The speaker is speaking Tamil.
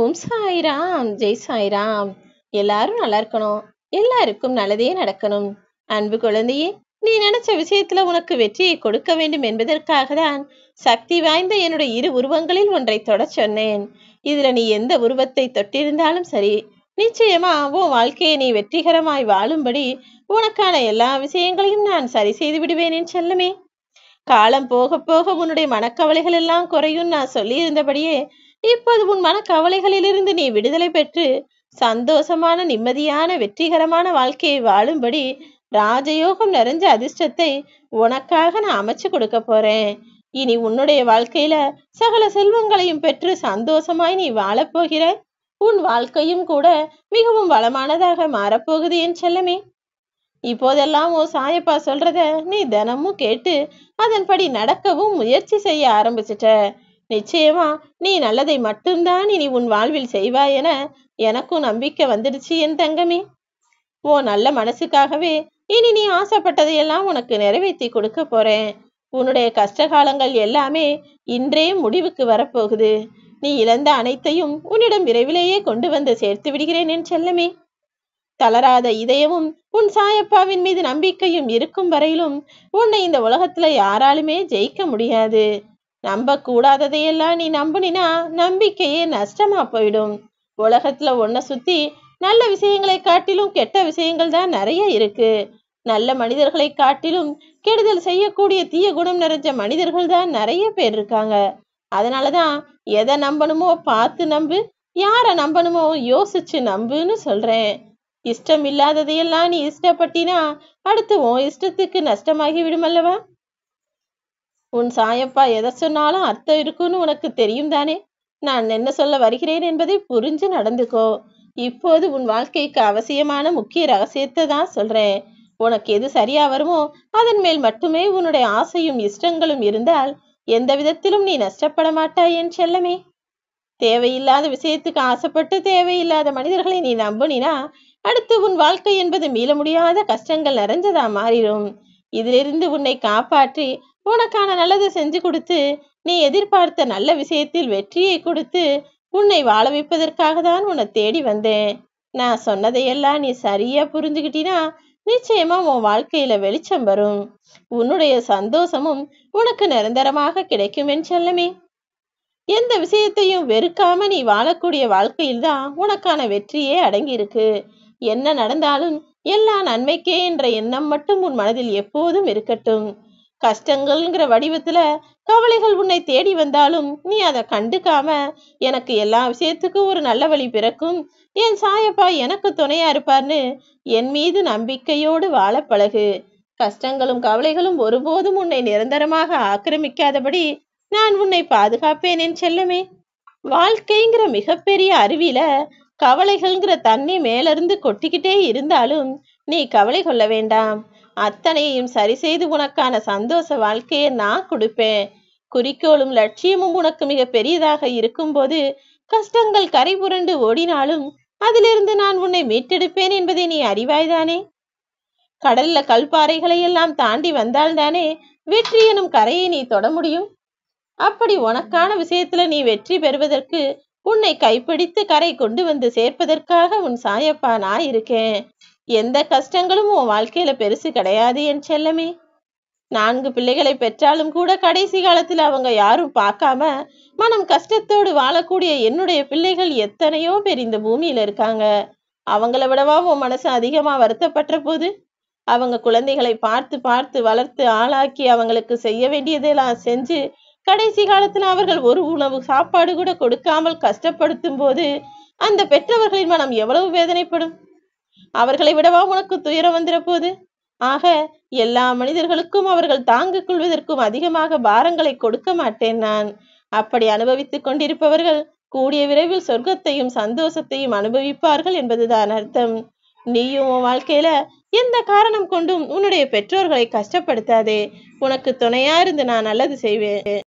ஓம் சாய்ராம் ஜெய் சாய்ராம் எல்லாரும் நல்லா இருக்கணும் எல்லாருக்கும் நல்லதே நடக்கணும் அன்பு குழந்தையே நீ நினைச்ச விஷயத்துல உனக்கு வெற்றியை கொடுக்க வேண்டும் என்பதற்காக தான் சக்தி வாய்ந்த என்னுடைய இரு உருவங்களில் ஒன்றை தொட சொன்னேன் இதுல நீ எந்த உருவத்தை தொட்டிருந்தாலும் சரி நிச்சயமா உன் வாழ்க்கையை நீ வெற்றிகரமாய் வாழும்படி உனக்கான எல்லா விஷயங்களையும் நான் சரி செய்து விடுவேன் செல்லுமே காலம் போக போக உன்னுடைய மனக்கவலைகள் எல்லாம் குறையும் நான் சொல்லியிருந்தபடியே இப்போது உன் மன கவலைகளிலிருந்து நீ விடுதலை பெற்று சந்தோஷமான நிம்மதியான வெற்றிகரமான வாழ்க்கையை வாழும்படி ராஜயோகம் நிறைஞ்ச அதிர்ஷ்டத்தை உனக்காக நான் அமைச்சு கொடுக்க போறேன் இனி உன்னுடைய வாழ்க்கையில சகல செல்வங்களையும் பெற்று சந்தோஷமாய் நீ வாழப்போகிற உன் வாழ்க்கையும் கூட மிகவும் வளமானதாக மாறப்போகுது என் செல்லமே இப்போதெல்லாம் ஓ சாயப்பா சொல்றத நீ தினமும் கேட்டு அதன்படி நடக்கவும் முயற்சி செய்ய ஆரம்பிச்சிட்ட நிச்சயமா நீ நல்லதை மட்டும்தான் இனி உன் வாழ்வில் செய்வாய் என எனக்கும் நம்பிக்கை வந்துடுச்சு என் தங்கமே ஓ நல்ல மனசுக்காகவே இனி நீ ஆசைப்பட்டதையெல்லாம் உனக்கு நிறைவேற்றி கொடுக்க போறேன் உன்னுடைய கஷ்ட காலங்கள் எல்லாமே இன்றே முடிவுக்கு வரப்போகுது நீ இழந்த அனைத்தையும் உன்னிடம் விரைவிலேயே கொண்டு வந்து சேர்த்து விடுகிறேன் என் செல்லமே தளராத இதயமும் உன் சாயப்பாவின் மீது நம்பிக்கையும் இருக்கும் வரையிலும் உன்னை இந்த உலகத்துல யாராலுமே ஜெயிக்க முடியாது நம்பக்கூடாததையெல்லாம் நீ நம்பினா நம்பிக்கையே நஷ்டமா போயிடும் உலகத்துல உன்னை சுத்தி நல்ல விஷயங்களை காட்டிலும் கெட்ட விஷயங்கள் தான் நிறைய இருக்கு நல்ல மனிதர்களை காட்டிலும் கெடுதல் செய்யக்கூடிய தீய குணம் நிறைஞ்ச மனிதர்கள் தான் நிறைய பேர் இருக்காங்க அதனாலதான் எதை நம்பணுமோ பார்த்து நம்பு யாரை நம்பணுமோ யோசிச்சு நம்புன்னு சொல்றேன் இஷ்டம் இல்லாததையெல்லாம் நீ இஷ்டப்பட்டினா அடுத்து உன் இஷ்டத்துக்கு நஷ்டமாகி விடுமல்லவா உன் சாயப்பா எதை சொன்னாலும் அர்த்தம் இருக்குன்னு உனக்கு தெரியும் தானே நான் என்ன சொல்ல வருகிறேன் என்பதை புரிஞ்சு நடந்துக்கோ இப்போது உன் வாழ்க்கைக்கு அவசியமான முக்கிய ரகசியத்தை தான் சொல்றேன் உனக்கு எது சரியா வருமோ அதன் மேல் மட்டுமே உன்னுடைய ஆசையும் இஷ்டங்களும் இருந்தால் எந்த விதத்திலும் நீ நஷ்டப்பட மாட்டாய் என் செல்லமே தேவையில்லாத விஷயத்துக்கு ஆசைப்பட்டு தேவையில்லாத மனிதர்களை நீ நம்பினா அடுத்து உன் வாழ்க்கை என்பது மீள முடியாத கஷ்டங்கள் நிறைஞ்சதா மாறிடும் இதிலிருந்து உன்னை காப்பாற்றி உனக்கான நல்லதை செஞ்சு கொடுத்து நீ எதிர்பார்த்த நல்ல விஷயத்தில் வெற்றியை கொடுத்து உன்னை வாழ வைப்பதற்காக தான் உன்னை தேடி வந்தேன் நான் சொன்னதையெல்லாம் நீ சரியா புரிஞ்சுக்கிட்டினா நிச்சயமா உன் வாழ்க்கையில வெளிச்சம் வரும் உன்னுடைய சந்தோஷமும் உனக்கு நிரந்தரமாக கிடைக்கும் என் செல்லமே எந்த விஷயத்தையும் வெறுக்காம நீ வாழக்கூடிய வாழ்க்கையில் தான் உனக்கான வெற்றியே அடங்கியிருக்கு என்ன நடந்தாலும் எல்லா நன்மைக்கே என்ற எண்ணம் மட்டும் உன் மனதில் எப்போதும் இருக்கட்டும் கஷ்டங்கள்ங்கிற வடிவத்துல கவலைகள் உன்னை தேடி வந்தாலும் நீ அதை கண்டுக்காம எனக்கு எல்லா விஷயத்துக்கும் ஒரு நல்ல வழி பிறக்கும் என் சாயப்பா எனக்கு துணையா இருப்பார்னு என் மீது நம்பிக்கையோடு வாழ பழகு கஷ்டங்களும் கவலைகளும் ஒருபோதும் உன்னை நிரந்தரமாக ஆக்கிரமிக்காதபடி நான் உன்னை பாதுகாப்பேன் என் செல்லமே வாழ்க்கைங்கிற மிகப்பெரிய அருவியில கவலைகள்ங்கிற தண்ணி மேலிருந்து கொட்டிக்கிட்டே இருந்தாலும் நீ கவலை கொள்ள வேண்டாம் அத்தனையும் சரி செய்து உனக்கான சந்தோஷ வாழ்க்கையை நான் கொடுப்பேன் குறிக்கோளும் லட்சியமும் உனக்கு மிக பெரியதாக இருக்கும்போது கஷ்டங்கள் கரை புரண்டு ஓடினாலும் அதிலிருந்து நான் உன்னை மீட்டெடுப்பேன் என்பதை நீ அறிவாய்தானே கடல்ல கல்பாறைகளை எல்லாம் தாண்டி வந்தால்தானே வெற்றி எனும் கரையை நீ தொட முடியும் அப்படி உனக்கான விஷயத்துல நீ வெற்றி பெறுவதற்கு உன்னை கைப்பிடித்து கரை கொண்டு வந்து சேர்ப்பதற்காக உன் சாயப்பா நான் இருக்கேன் எந்த கஷ்டங்களும் உன் வாழ்க்கையில பெருசு கிடையாது என் செல்லமே நான்கு பிள்ளைகளை பெற்றாலும் கூட கடைசி காலத்துல அவங்க யாரும் பார்க்காம மனம் கஷ்டத்தோடு வாழக்கூடிய என்னுடைய பிள்ளைகள் எத்தனையோ பேர் இந்த பூமியில இருக்காங்க அவங்கள விடவா உன் மனசு அதிகமா வருத்தப்பட்ட போது அவங்க குழந்தைகளை பார்த்து பார்த்து வளர்த்து ஆளாக்கி அவங்களுக்கு செய்ய வேண்டியதெல்லாம் செஞ்சு கடைசி காலத்துல அவர்கள் ஒரு உணவு சாப்பாடு கூட கொடுக்காமல் கஷ்டப்படுத்தும் போது அந்த பெற்றவர்களின் மனம் எவ்வளவு வேதனைப்படும் அவர்களை விடவா உனக்கு துயரம் போது ஆக எல்லா மனிதர்களுக்கும் அவர்கள் தாங்கிக் கொள்வதற்கும் அதிகமாக பாரங்களை கொடுக்க மாட்டேன் நான் அப்படி அனுபவித்துக் கொண்டிருப்பவர்கள் கூடிய விரைவில் சொர்க்கத்தையும் சந்தோஷத்தையும் அனுபவிப்பார்கள் என்பதுதான் அர்த்தம் நீயும் உன் வாழ்க்கையில எந்த காரணம் கொண்டும் உன்னுடைய பெற்றோர்களை கஷ்டப்படுத்தாதே உனக்கு துணையா இருந்து நான் நல்லது செய்வேன்